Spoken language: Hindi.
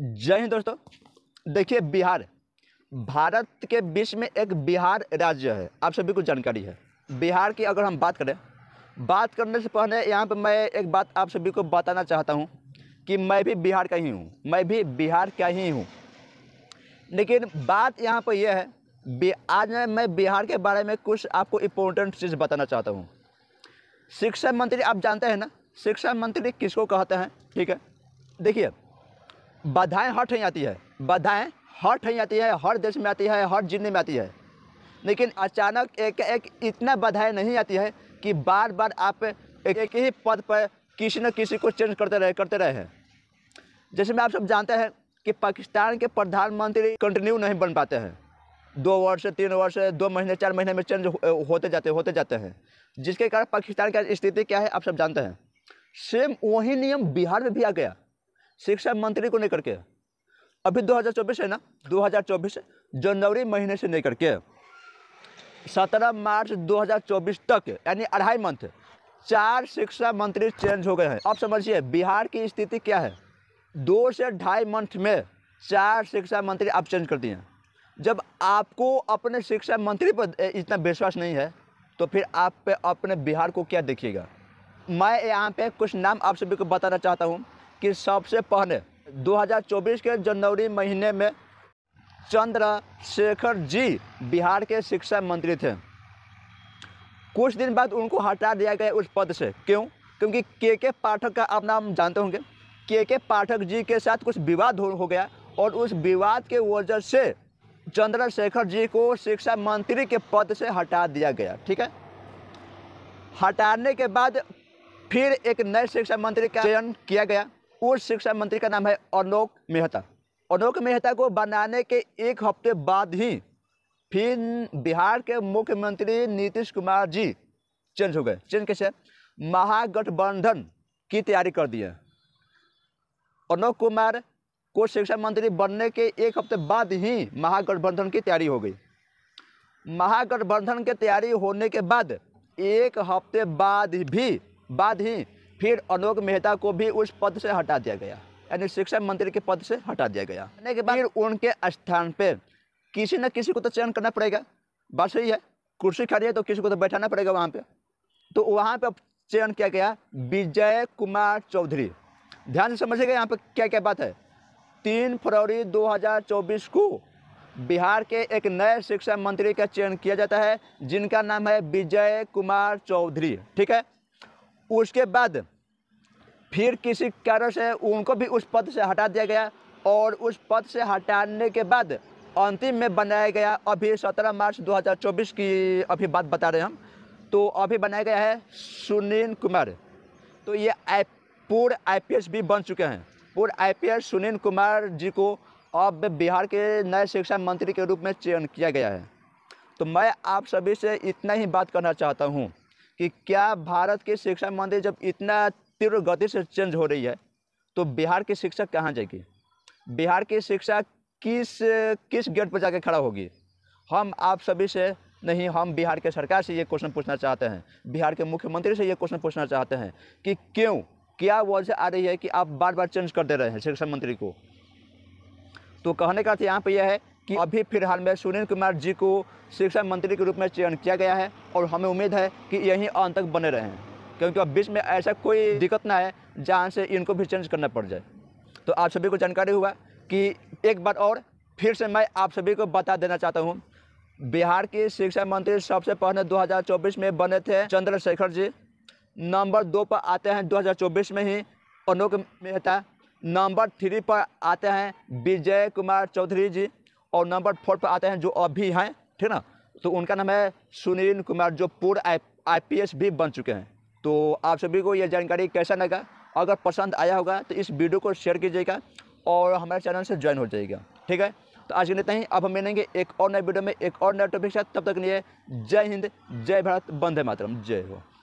जय हिंद दोस्तों देखिए बिहार हम्म। भारत के बीच में एक बिहार राज्य है आप सभी को जानकारी है बिहार की अगर हम बात करें बात करने से पहले यहाँ पर मैं एक बात आप सभी को बताना चाहता हूँ कि मैं भी बिहार का ही हूँ मैं भी बिहार का ही हूँ लेकिन बात यहाँ पर यह है आज मैं बिहार के बारे में कुछ आपको इम्पोर्टेंट चीज़ बताना चाहता हूँ शिक्षा मंत्री आप जानते हैं ना शिक्षा मंत्री किसको कहते हैं ठीक है देखिए बाधाएं हर ठहीं आती है बाधाएं हर ठहीं आती है हर देश में आती है हर जिले में आती है लेकिन अचानक एक एक इतना बाधाएं नहीं आती है कि बार बार आप एक, एक ही पद पर किसी न किसी को चेंज करते रहे करते रहे हैं जैसे मैं आप सब जानते हैं कि पाकिस्तान के प्रधानमंत्री कंटिन्यू नहीं बन पाते हैं दो वर्ष तीन वर्ष दो महीने चार महीने में चेंज होते जाते होते जाते हैं जिसके कारण पाकिस्तान की स्थिति क्या है आप सब जानते हैं सेम वही नियम बिहार में भी आ गया शिक्षा मंत्री को लेकर के अभी 2024 है ना 2024 जनवरी महीने से लेकर के 17 मार्च 2024 तक यानी अढ़ाई मंथ चार शिक्षा मंत्री चेंज हो गए हैं अब समझिए बिहार की स्थिति क्या है दो से ढाई मंथ में चार शिक्षा मंत्री आप चेंज कर दिए जब आपको अपने शिक्षा मंत्री पर इतना विश्वास नहीं है तो फिर आप पे अपने बिहार को क्या देखिएगा मैं यहाँ पे कुछ नाम आप सभी को बताना चाहता हूँ कि सबसे पहले 2024 के जनवरी महीने में चंद्रशेखर जी बिहार के शिक्षा मंत्री थे कुछ दिन बाद उनको हटा दिया गया उस पद से क्यों क्योंकि के के पाठक का आप नाम जानते होंगे के के पाठक जी के साथ कुछ विवाद हो, हो गया और उस विवाद के वजह से चंद्रशेखर जी को शिक्षा मंत्री के पद से हटा दिया गया ठीक है हटाने के बाद फिर एक नए शिक्षा मंत्री का चयन किया गया पूर्व शिक्षा मंत्री का नाम है अनोक मेहता अनोक मेहता को बनाने के एक हफ्ते बाद ही फिर बिहार के मुख्यमंत्री नीतीश कुमार जी चेंज हो गए चेंज कैसे महागठबंधन की तैयारी कर दी अनोक कुमार को शिक्षा मंत्री बनने के एक हफ्ते बाद ही महागठबंधन की तैयारी हो गई महागठबंधन के तैयारी होने के बाद एक हफ्ते बाद भी बाद ही फिर अनोक मेहता को भी उस पद से हटा दिया गया यानी शिक्षा मंत्री के पद से हटा दिया गया के बाद उनके स्थान पर किसी न किसी को तो चयन करना पड़ेगा बात सही है कुर्सी खड़ी है तो किसी को तो बैठाना पड़ेगा वहाँ पे तो वहाँ पे चयन किया गया विजय कुमार चौधरी ध्यान से समझिएगा यहाँ पे क्या क्या बात है तीन फरवरी 2024 को बिहार के एक नए शिक्षा मंत्री का चयन किया जाता है जिनका नाम है विजय कुमार चौधरी ठीक है उसके बाद फिर किसी कारण से उनको भी उस पद से हटा दिया गया और उस पद से हटाने के बाद अंतिम में बनाया गया अभी 17 मार्च 2024 की अभी बात बता रहे हैं हम तो अभी बनाया गया है सुनील कुमार तो ये आई पूर्व आई भी बन चुके हैं पूर्व आई सुनील कुमार जी को अब बिहार के नए शिक्षा मंत्री के रूप में चयन किया गया है तो मैं आप सभी से इतना ही बात करना चाहता हूँ कि क्या भारत के शिक्षा मंत्री जब इतना तीव्र गति से चेंज हो रही है तो बिहार की शिक्षा कहाँ जाएगी बिहार की शिक्षा किस किस गेट पर जाकर खड़ा होगी हम आप सभी से नहीं हम बिहार के सरकार से ये क्वेश्चन पूछना चाहते हैं बिहार के मुख्यमंत्री से ये क्वेश्चन पूछना चाहते हैं कि क्यों क्या वजह आ रही है कि आप बार बार चेंज कर दे रहे हैं शिक्षा मंत्री को तो कहने का अर्थ यहाँ पर यह है कि अभी फिलहाल में सुनील कुमार जी को शिक्षा मंत्री के रूप में चयन किया गया है और हमें उम्मीद है कि यही अंत तक बने रहें क्योंकि अब बीच में ऐसा कोई दिक्कत ना है जहाँ से इनको भी चेंज करना पड़ जाए तो आप सभी को जानकारी हुआ कि एक बार और फिर से मैं आप सभी को बता देना चाहता हूँ बिहार के शिक्षा मंत्री सबसे पहले 2024 में बने थे चंद्रशेखर जी नंबर दो पर आते हैं 2024 में ही अनोक मेहता नंबर थ्री पर आते हैं विजय कुमार चौधरी जी और नंबर फोर पर आते हैं जो अभी हैं ठीक ना तो उनका नाम है सुनील कुमार जो पूर्व आई आई भी बन चुके हैं तो आप सभी को यह जानकारी कैसा लगा अगर पसंद आया होगा तो इस वीडियो को शेयर कीजिएगा और हमारे चैनल से ज्वाइन हो जाएगा ठीक है तो आज के लेते हैं अब हम मिलेंगे एक और नए वीडियो में एक और नए टॉपिक के साथ तब तक लिए जय हिंद जय भारत बंदे मातरम जय हो